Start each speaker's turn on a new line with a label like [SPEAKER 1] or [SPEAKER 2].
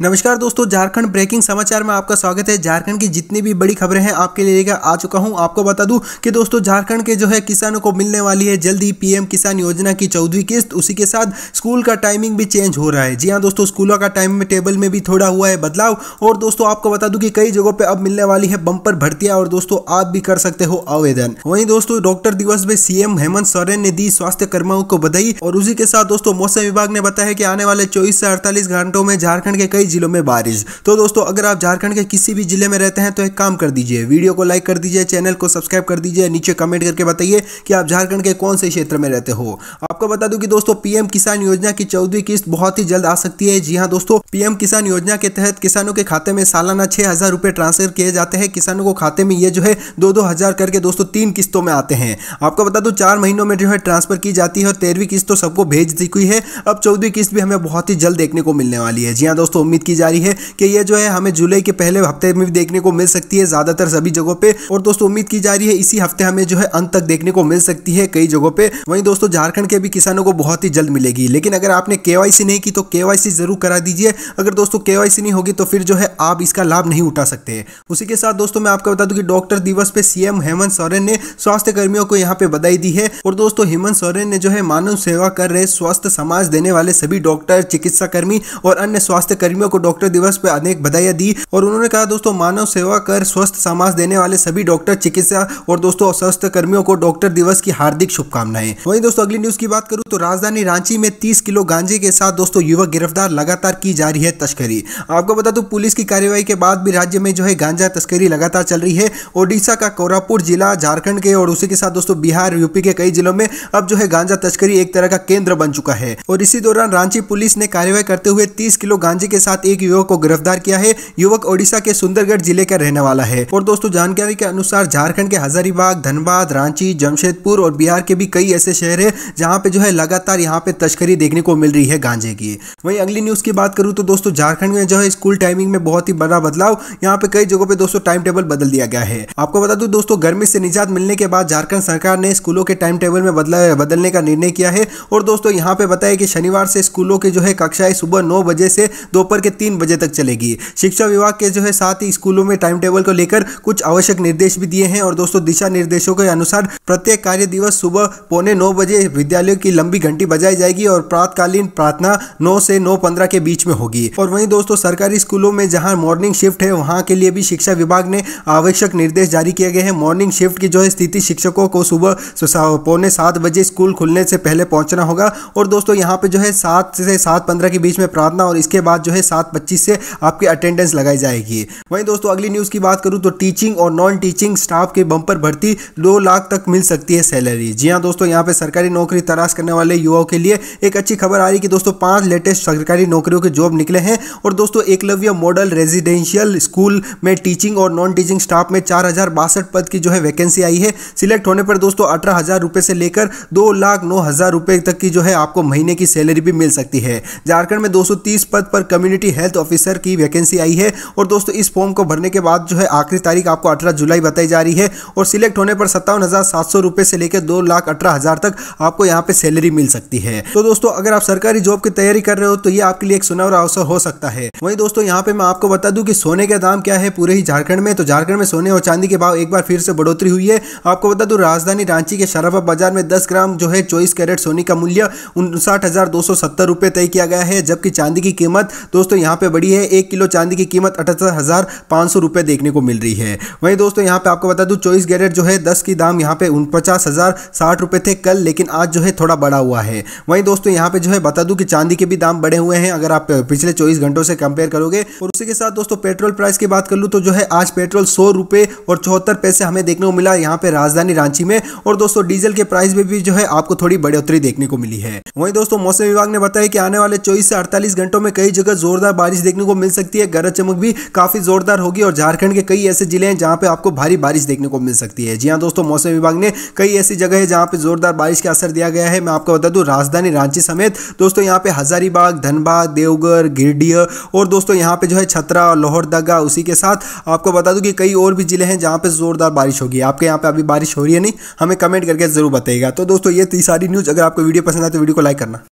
[SPEAKER 1] नमस्कार दोस्तों झारखंड ब्रेकिंग समाचार में आपका स्वागत है झारखंड की जितनी भी बड़ी खबरें हैं आपके लिए लेकर आ चुका हूं आपको बता दूं कि दोस्तों झारखंड के जो है किसानों को मिलने वाली है जल्दी पीएम किसान योजना की चौदहवीं किस्त उसी के साथ स्कूल का टाइमिंग भी चेंज हो रहा है जी हाँ दोस्तों स्कूलों का टाइम टेबल में भी थोड़ा हुआ है बदलाव और दोस्तों आपको बता दूँ की कई जगहों पर अब मिलने वाली है बंपर भर्तियां और दोस्तों आप भी कर सकते हो आवेदन वहीं दोस्तों डॉक्टर दिवस में सीएम हेमंत सोरेन ने दी स्वास्थ्य कर्मियों को बधाई और उसी के साथ दोस्तों मौसम विभाग ने बताया कि आने वाले चौबीस से अड़तालीस घंटों में झारखंड के कई कई ज़िलों में बारिश तो दोस्तों अगर आप झारखंड के किसी भी ज़िले में रहते हैं तो एक काम कर दीजिए वीडियो को लाइक कर दीजिए चैनल को सब्सक्राइब कर दीजिए नीचे कमेंट करके बताइए कि आप झारखंड के कौन से क्षेत्र में रहते हो आपको बता दूं कि दोस्तों पीएम किसान योजना की चौदहवीं किस्त बहुत ही जल्द आ सकती है जी हाँ दोस्तों पीएम किसान योजना के तहत किसानों के खाते में सालाना छह हजार रुपये ट्रांसफर किए जाते हैं किसानों को खाते में ये जो है दो दो हजार करके दोस्तों तीन किस्तों में आते हैं आपको बता दू चार महीनों में जो है ट्रांसफर की जाती है और तेरहवीं किस्त तो सबको भेज दी हुई है अब चौदहवीं किस्त भी हमें बहुत ही जल्द देखने को मिलने वाली है जी हाँ दोस्तों उम्मीद की जा रही है कि ये जो है हमें जुलाई के पहले हफ्ते में भी देखने को मिल सकती है ज़्यादातर सभी जगहों पे और दोस्तों उम्मीद की जा रही है इसी हफ्ते हमें जो है अंत तक देखने को मिल सकती है कई जगहों पे वहीं दोस्तों झारखंड के भी किसानों को बहुत ही जल्द मिलेगी लेकिन अगर आपने के नहीं की तो के जरूर करा दीजिए अगर दोस्तों के नहीं होगी तो फिर जो है आप इसका लाभ नहीं उठा सकते उसी के साथ दोस्तों मैं आपको बता दूं की डॉक्टर दिवस पे सीएम हेमंत सोरेन ने स्वास्थ्य कर्मियों को यहाँ पे बधाई दी है और दोस्तों हेमंत सोरेन ने जो है मानव सेवा कर रहे स्वस्थ समाज देने वाले सभी डॉक्टर चिकित्सा कर्मी और अन्य स्वास्थ्य कर्मियों वालों को डॉक्टर दिवस पर अनेक बधाई दी और उन्होंने कहा दोस्तों मानव सेवा कर स्वस्थ समाज देने वाले सभी डॉक्टर चिकित्सा और दोस्तों स्वास्थ्य कर्मियों को डॉक्टर दिवस की हार्दिक शुभकामनाएं वहीं दोस्तों अगली न्यूज की बात करूं तो राजधानी रांची में 30 किलो गांजे के साथ दोस्तों युवक गिरफ्तार लगातार की जा रही है तस्करी आपको बता दूं पुलिस की कार्यवाही के बाद भी राज्य में जो है गांजा तस्करी लगातार चल रही है ओडिशा का कोरापुर जिला झारखंड के और उसी के साथ दोस्तों बिहार यूपी के कई जिलों में अब जो है गांजा तस्करी एक तरह का केंद्र बन चुका है और इसी दौरान रांची पुलिस ने कार्यवाही करते हुए तीस किलो गांजे के साथ साथ एक युवक को गिरफ्तार किया है युवक ओडिशा के सुंदरगढ़ जिले का रहने वाला है और दोस्तों जानकारी के अनुसार झारखंड के हजारीबाग धनबाद रांची जमशेदपुर और बिहार के भी कई ऐसे शहर है जहाँ पे जो है लगातार यहाँ पे तस्करी देखने को मिल रही है गांजे की वही अगली न्यूज की बात करूँ तो दोस्तों झारखंड में जो है स्कूल टाइमिंग में बहुत ही बड़ा बदलाव यहाँ पे कई जगहों पे दोस्तों टाइम टेबल बदल दिया गया है आपको बता दू दोस्तों गर्मी से निजात मिलने के बाद झारखंड सरकार ने स्कूलों के टाइम टेबल में बदला बदलने का निर्णय किया है और दोस्तों यहाँ पे बताया कि शनिवार से स्कूलों के जो है कक्षाएं सुबह नौ बजे से दोपहर के तीन बजे तक चलेगी शिक्षा विभाग के जो है साथ ही स्कूलों में टाइम टेबल को लेकर कुछ आवश्यक निर्देश भी दिए हैं और दोस्तों दिशा निर्देशों के अनुसार प्रत्येक कार्य दिवस सुबह पौने नौ बजे विद्यालयों की लंबी घंटी बजाई जाएगी और प्रातकालीन प्रार्थना नौ से नौ पंद्रह के बीच में होगी और वहीं दोस्तों सरकारी स्कूलों में जहां मॉर्निंग शिफ्ट है वहां के लिए भी शिक्षा विभाग ने आवश्यक निर्देश जारी किए गए हैं मॉर्निंग शिफ्ट की जो है स्थिति शिक्षकों को सुबह पौने सात बजे स्कूल खुलने से पहले पहुंचना होगा और दोस्तों यहाँ पे जो है सात से सात पंद्रह के बीच में प्रार्थना और इसके बाद जो है सात पच्चीस से आपकी अटेंडेंस लगाई जाएगी वहीं दोस्तों अगली न्यूज़ की बात करूँ तो टीचिंग और नॉन टीचिंग स्टाफ के बम्पर भर्ती दो लाख तक मिल सकती है सैलरी जी हाँ दोस्तों यहाँ पर सरकारी नौकरी तराश करने वाले युवाओं के लिए एक अच्छी खबर आ रही कि दोस्तों पाँच लेटेस्ट सरकारी नौकरियों के जॉब निकले हैं और दोस्तों एकलव्य मॉडल रेजिडेंशियल स्कूल में टीचिंग और नॉन टीचिंग स्टाफ में चार पद की जो है वैकेंसी आई है सिलेक्ट होने पर दोस्तों अठारह हज़ार से लेकर दो लाख नौ हज़ार रुपये तक की जो है आपको महीने की सैलरी भी मिल सकती है झारखंड में 230 पद पर कम्युनिटी कम्युनिटी हेल्थ ऑफिसर की वैकेंसी आई है और दोस्तों इस फॉर्म को भरने के बाद जो है आखिरी तारीख आपको अठारह जुलाई बताई जा रही है और सिलेक्ट होने पर सत्तावन हज़ार से लेकर दो तक आपको यहाँ पे सैलरी मिल सकती है तो दोस्तों अगर आप सरकारी जॉब की तैयारी कर रहे हो तो ये आपके लिए एक सुनहरा अवसर हो सकता है वही दोस्तों यहाँ पे मैं आपको बता दूँ कि सोने का दाम क्या है पूरे ही झारखंड में तो झारखंड में सोने और चांदी के भाव एक बार फिर से बढ़ोतरी हुई है आपको बता दूँ राजधानी रांची के शराबा बाजार में 10 ग्राम जो है चौबीस कैरेट सोने का मूल्य उनसाठ तय किया गया है जबकि चांदी की कीमत दो दोस्तों यहाँ पे बड़ी है एक किलो चांदी की कीमत अठहत्तर हज़ार पाँच सौ रुपये देखने को मिल रही है वहीं दोस्तों यहाँ पे आपको बता दूँ चौबीस कैरेट जो है दस की दाम यहाँ पे उन पचास हज़ार साठ रुपये थे कल लेकिन आज जो है थोड़ा बड़ा हुआ है वहीं दोस्तों यहाँ पे जो है बता दूँ कि चांदी के भी दाम बढ़े हुए हैं अगर आप पिछले चौबीस घंटों से कंपेयर करोगे और उसी के साथ दोस्तों पेट्रोल प्राइस की बात कर लूँ तो जो है आज पेट्रोल सौ और चौहत्तर पैसे हमें देखने को मिला यहाँ पे राजधानी रांची में और दोस्तों डीजल के प्राइस में भी जो है आपको थोड़ी बढ़ोतरी देखने को मिली है वहीं दोस्तों मौसम विभाग ने बताया कि आने वाले चौबीस से अड़तालीस घंटों में कई जगह जोर जोरदार बारिश देखने को मिल सकती है गरज चमक भी काफ़ी जोरदार होगी और झारखंड के कई ऐसे जिले हैं जहां पे आपको भारी बारिश देखने को मिल सकती है जी हाँ दोस्तों मौसम विभाग ने कई ऐसी जगह है जहां पे जोरदार बारिश का असर दिया गया है मैं आपको बता दूं राजधानी रांची समेत दोस्तों यहाँ पे हजारीबाग धनबाद देवघर गिरडीह और दोस्तों यहाँ पे जो है छतरा लोहरदगा उसी के साथ आपको बता दूँ कि कई और भी जिले हैं जहाँ पे जोरदार बारिश होगी आपके यहाँ पे अभी बारिश हो रही है नहीं हमें कमेंट करके जरूर बताइएगा तो दोस्तों ये सारी न्यूज़ अगर आपको वीडियो पसंद आए तो वीडियो को लाइक करना